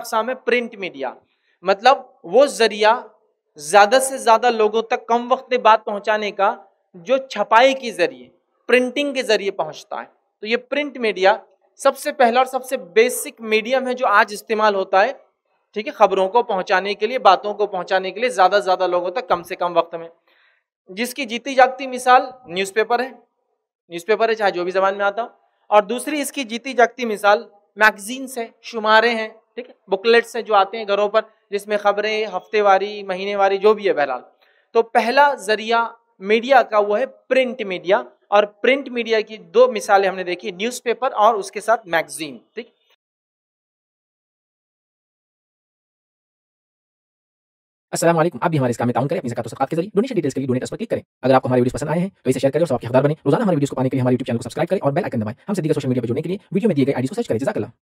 अकसाम है print media मतलब वो जरिया ज़्यादा से ज़्यादा लोगों तक कम वक्त में बात पहुँचाने का जो छपाई के ज़रिए प्रिंटिंग के ज़रिए पहुँचता है तो ये प्रिंट मीडिया सबसे पहला और सबसे बेसिक मीडियम है जो आज इस्तेमाल होता है ठीक है खबरों को पहुंचाने के लिए बातों को पहुंचाने के लिए ज़्यादा से ज़्यादा लोगों तक कम से कम वक्त में जिसकी जीती जागती मिसाल न्यूज़पेपर है न्यूज़पेपर है चाहे जो भी जबान में आता और दूसरी इसकी जीती जागती मिसाल मैगजीन्स है शुमारे हैं ठीक है बुकलेट्स हैं जो आते हैं घरों पर जिसमें खबरें हफ्तेवारी महीनेवारी जो भी है बहरहाल तो पहला जरिया मीडिया का वो है प्रिंट मीडिया और प्रिंट मीडिया की दो मिसालें हमने देखी न्यूज़पेपर और उसके साथ मैगजीन ठीक असलम आप भी हमारे इस काम में ताउन करें अपनी जकात के जरिए डोनेशन डिटेल्स के लिए डोनेट पर क्लिक करें अगर आपको हमारे वीडियो पसंद आए हैं तो इसे शेयर करें और सबके हकदार बने रोजाना हमारे वीडियो को पाने के लिए हमारे यूट्यूब चैनल को सब्सक्राइब करें और बेल आइकन दबाएं हमसे दीगर सोशल मीडिया पर जुड़ने के लिए वीडियो में दिए गए आईडी को सर्च करें जजाकला